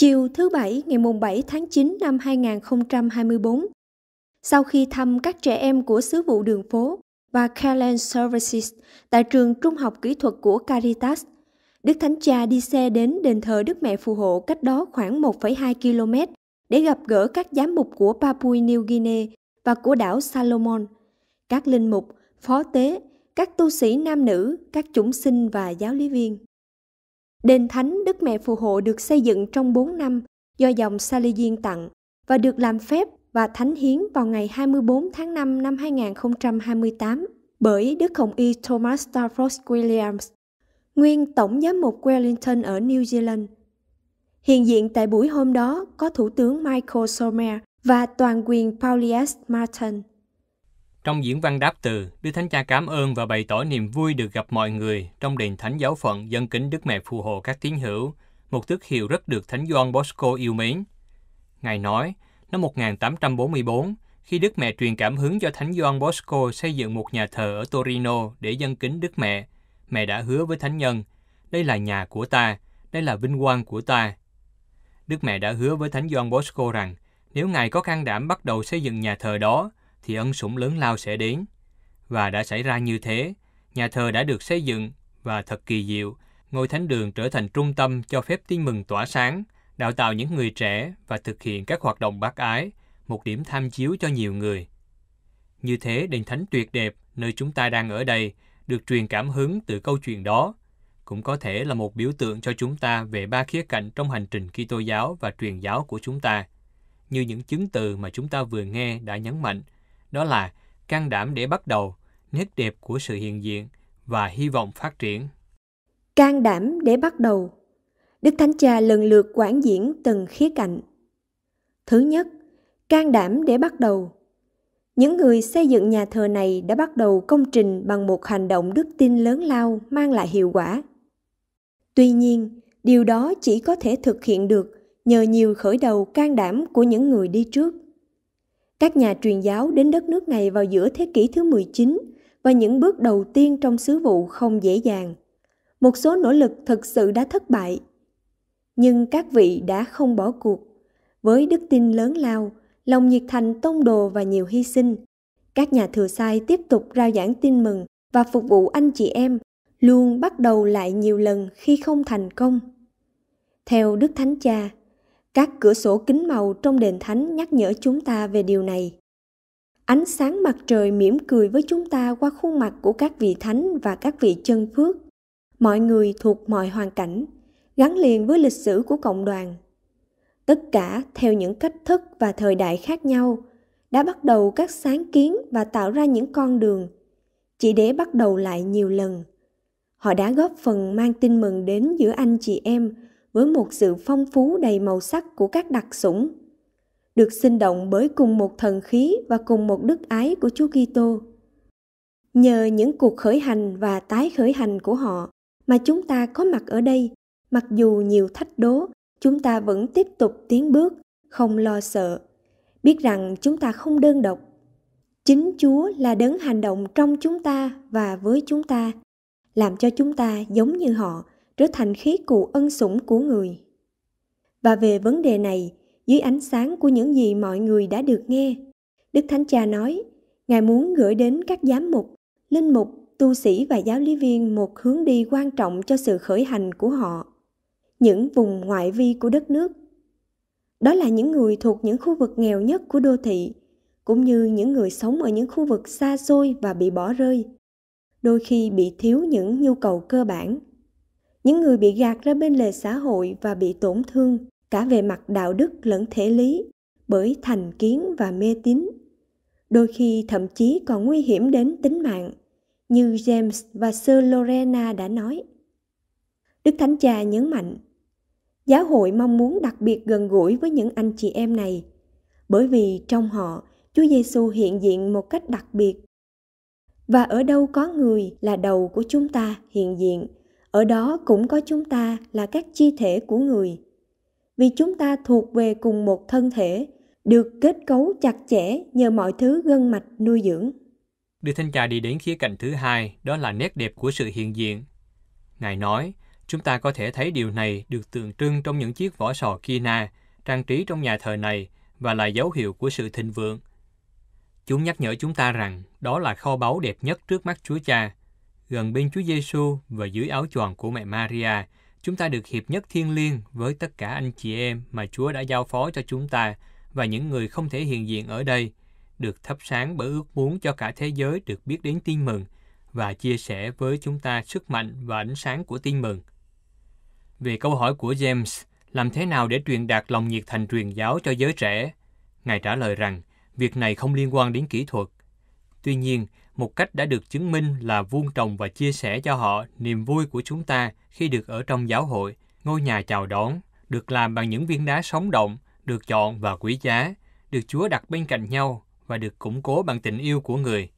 Chiều thứ Bảy ngày mùng 7 tháng 9 năm 2024, sau khi thăm các trẻ em của sứ vụ đường phố và Caroline Services tại trường trung học kỹ thuật của Caritas, Đức Thánh Cha đi xe đến đền thờ Đức Mẹ Phù Hộ cách đó khoảng 1,2 km để gặp gỡ các giám mục của Papua New Guinea và của đảo Salomon, các linh mục, phó tế, các tu sĩ nam nữ, các chúng sinh và giáo lý viên. Đền Thánh Đức Mẹ Phù Hộ được xây dựng trong 4 năm do dòng Salesian tặng và được làm phép và thánh hiến vào ngày 24 tháng 5 năm 2028 bởi Đức Hồng Y Thomas Stafford Williams, nguyên Tổng Giám mục Wellington ở New Zealand. Hiện diện tại buổi hôm đó có Thủ tướng Michael Sommer và toàn quyền Paulius Martin. Trong diễn văn đáp từ, Đức Thánh Cha cảm ơn và bày tỏ niềm vui được gặp mọi người trong đền Thánh Giáo Phận dân kính Đức Mẹ Phù Hộ các tín hữu, một tước hiệu rất được Thánh Gioan Bosco yêu mến. Ngài nói, năm 1844, khi Đức Mẹ truyền cảm hứng cho Thánh Gioan Bosco xây dựng một nhà thờ ở Torino để dân kính Đức Mẹ, mẹ đã hứa với Thánh Nhân, đây là nhà của ta, đây là vinh quang của ta. Đức Mẹ đã hứa với Thánh Gioan Bosco rằng, nếu Ngài có can đảm bắt đầu xây dựng nhà thờ đó, thì ân sủng lớn lao sẽ đến. Và đã xảy ra như thế, nhà thờ đã được xây dựng và thật kỳ diệu, ngôi thánh đường trở thành trung tâm cho phép tin mừng tỏa sáng, đào tạo những người trẻ và thực hiện các hoạt động bác ái, một điểm tham chiếu cho nhiều người. Như thế, đền thánh tuyệt đẹp nơi chúng ta đang ở đây được truyền cảm hứng từ câu chuyện đó, cũng có thể là một biểu tượng cho chúng ta về ba khía cạnh trong hành trình Kitô giáo và truyền giáo của chúng ta, như những chứng từ mà chúng ta vừa nghe đã nhấn mạnh – đó là can đảm để bắt đầu, nét đẹp của sự hiện diện và hy vọng phát triển. Can đảm để bắt đầu. Đức Thánh Cha lần lượt quảng diễn từng khía cạnh. Thứ nhất, can đảm để bắt đầu. Những người xây dựng nhà thờ này đã bắt đầu công trình bằng một hành động đức tin lớn lao mang lại hiệu quả. Tuy nhiên, điều đó chỉ có thể thực hiện được nhờ nhiều khởi đầu can đảm của những người đi trước các nhà truyền giáo đến đất nước này vào giữa thế kỷ thứ 19 và những bước đầu tiên trong sứ vụ không dễ dàng. Một số nỗ lực thực sự đã thất bại, nhưng các vị đã không bỏ cuộc. Với đức tin lớn lao, lòng nhiệt thành tông đồ và nhiều hy sinh, các nhà thừa sai tiếp tục rao giảng tin mừng và phục vụ anh chị em luôn bắt đầu lại nhiều lần khi không thành công. Theo Đức Thánh Cha, các cửa sổ kính màu trong đền thánh nhắc nhở chúng ta về điều này. Ánh sáng mặt trời mỉm cười với chúng ta qua khuôn mặt của các vị thánh và các vị chân phước, mọi người thuộc mọi hoàn cảnh, gắn liền với lịch sử của cộng đoàn. Tất cả theo những cách thức và thời đại khác nhau, đã bắt đầu các sáng kiến và tạo ra những con đường, chỉ để bắt đầu lại nhiều lần. Họ đã góp phần mang tin mừng đến giữa anh chị em với một sự phong phú đầy màu sắc của các đặc sủng, được sinh động bởi cùng một thần khí và cùng một đức ái của Chúa Kitô. Nhờ những cuộc khởi hành và tái khởi hành của họ mà chúng ta có mặt ở đây, mặc dù nhiều thách đố, chúng ta vẫn tiếp tục tiến bước, không lo sợ, biết rằng chúng ta không đơn độc. Chính Chúa là đấng hành động trong chúng ta và với chúng ta, làm cho chúng ta giống như họ trở thành khí cụ ân sủng của người. Và về vấn đề này, dưới ánh sáng của những gì mọi người đã được nghe, Đức Thánh Cha nói, Ngài muốn gửi đến các giám mục, linh mục, tu sĩ và giáo lý viên một hướng đi quan trọng cho sự khởi hành của họ, những vùng ngoại vi của đất nước. Đó là những người thuộc những khu vực nghèo nhất của đô thị, cũng như những người sống ở những khu vực xa xôi và bị bỏ rơi, đôi khi bị thiếu những nhu cầu cơ bản những người bị gạt ra bên lề xã hội và bị tổn thương cả về mặt đạo đức lẫn thể lý bởi thành kiến và mê tín đôi khi thậm chí còn nguy hiểm đến tính mạng như james và sir lorena đã nói đức thánh cha nhấn mạnh giáo hội mong muốn đặc biệt gần gũi với những anh chị em này bởi vì trong họ chúa giêsu hiện diện một cách đặc biệt và ở đâu có người là đầu của chúng ta hiện diện ở đó cũng có chúng ta là các chi thể của người vì chúng ta thuộc về cùng một thân thể được kết cấu chặt chẽ nhờ mọi thứ gân mạch nuôi dưỡng Đức Thánh Cha đi đến khía cạnh thứ hai, đó là nét đẹp của sự hiện diện. Ngài nói, chúng ta có thể thấy điều này được tượng trưng trong những chiếc vỏ sò kina trang trí trong nhà thờ này và là dấu hiệu của sự thịnh vượng. Chúng nhắc nhở chúng ta rằng đó là kho báu đẹp nhất trước mắt Chúa Cha gần bên Chúa Giêsu và dưới áo choàng của mẹ Maria, chúng ta được hiệp nhất thiên liêng với tất cả anh chị em mà Chúa đã giao phó cho chúng ta và những người không thể hiện diện ở đây, được thắp sáng bởi ước muốn cho cả thế giới được biết đến tin mừng và chia sẻ với chúng ta sức mạnh và ánh sáng của tin mừng. Về câu hỏi của James, làm thế nào để truyền đạt lòng nhiệt thành truyền giáo cho giới trẻ? Ngài trả lời rằng, việc này không liên quan đến kỹ thuật. Tuy nhiên, một cách đã được chứng minh là vuông trồng và chia sẻ cho họ niềm vui của chúng ta khi được ở trong giáo hội, ngôi nhà chào đón, được làm bằng những viên đá sống động, được chọn và quý giá, được Chúa đặt bên cạnh nhau và được củng cố bằng tình yêu của người.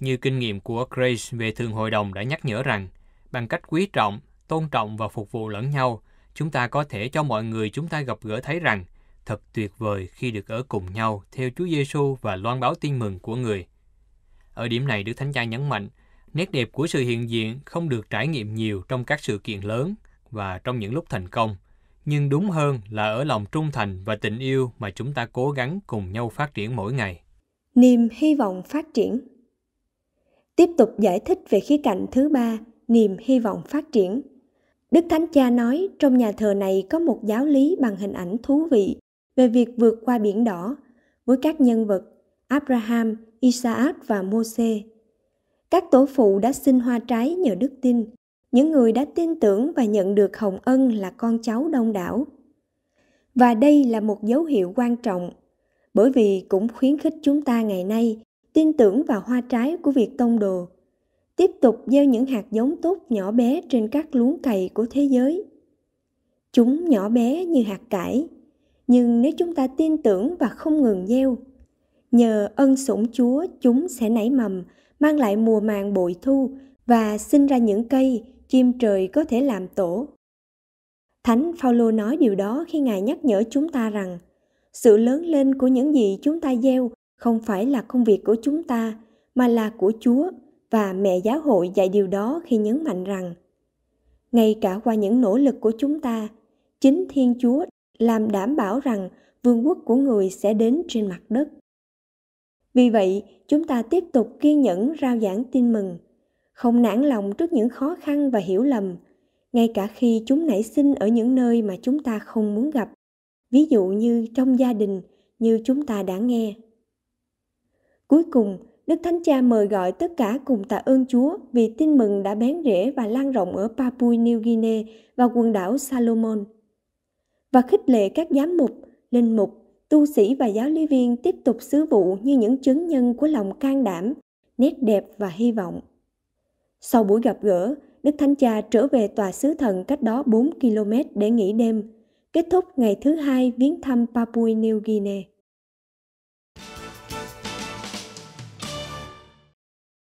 Như kinh nghiệm của Grace về thường hội đồng đã nhắc nhở rằng, bằng cách quý trọng, tôn trọng và phục vụ lẫn nhau, chúng ta có thể cho mọi người chúng ta gặp gỡ thấy rằng thật tuyệt vời khi được ở cùng nhau theo Chúa Giêsu và loan báo tin mừng của người. Ở điểm này, Đức Thánh Cha nhấn mạnh, nét đẹp của sự hiện diện không được trải nghiệm nhiều trong các sự kiện lớn và trong những lúc thành công, nhưng đúng hơn là ở lòng trung thành và tình yêu mà chúng ta cố gắng cùng nhau phát triển mỗi ngày. Niềm hy vọng phát triển Tiếp tục giải thích về khía cạnh thứ ba, niềm hy vọng phát triển. Đức Thánh Cha nói trong nhà thờ này có một giáo lý bằng hình ảnh thú vị về việc vượt qua biển đỏ với các nhân vật Abraham, Isaac và Môse. Các tổ phụ đã xin hoa trái nhờ đức tin. Những người đã tin tưởng và nhận được hồng ân là con cháu đông đảo. Và đây là một dấu hiệu quan trọng, bởi vì cũng khuyến khích chúng ta ngày nay tin tưởng vào hoa trái của việc tông đồ, tiếp tục gieo những hạt giống tốt nhỏ bé trên các luống cày của thế giới. Chúng nhỏ bé như hạt cải, nhưng nếu chúng ta tin tưởng và không ngừng gieo, nhờ ân sủng Chúa chúng sẽ nảy mầm, mang lại mùa màng bội thu và sinh ra những cây chim trời có thể làm tổ. Thánh Phaolô nói điều đó khi ngài nhắc nhở chúng ta rằng sự lớn lên của những gì chúng ta gieo không phải là công việc của chúng ta mà là của Chúa và mẹ giáo hội dạy điều đó khi nhấn mạnh rằng ngay cả qua những nỗ lực của chúng ta, chính Thiên Chúa làm đảm bảo rằng vương quốc của người sẽ đến trên mặt đất. Vì vậy, chúng ta tiếp tục kiên nhẫn rao giảng tin mừng, không nản lòng trước những khó khăn và hiểu lầm, ngay cả khi chúng nảy sinh ở những nơi mà chúng ta không muốn gặp, ví dụ như trong gia đình như chúng ta đã nghe. Cuối cùng, Đức Thánh Cha mời gọi tất cả cùng tạ ơn Chúa vì tin mừng đã bén rễ và lan rộng ở Papua New Guinea và quần đảo Salomon. Và khích lệ các giám mục, linh mục tu sĩ và giáo lý viên tiếp tục sứ vụ như những chứng nhân của lòng can đảm, nét đẹp và hy vọng. Sau buổi gặp gỡ, Đức Thánh Cha trở về tòa sứ thần cách đó 4 km để nghỉ đêm, kết thúc ngày thứ hai viếng thăm Papua New Guinea.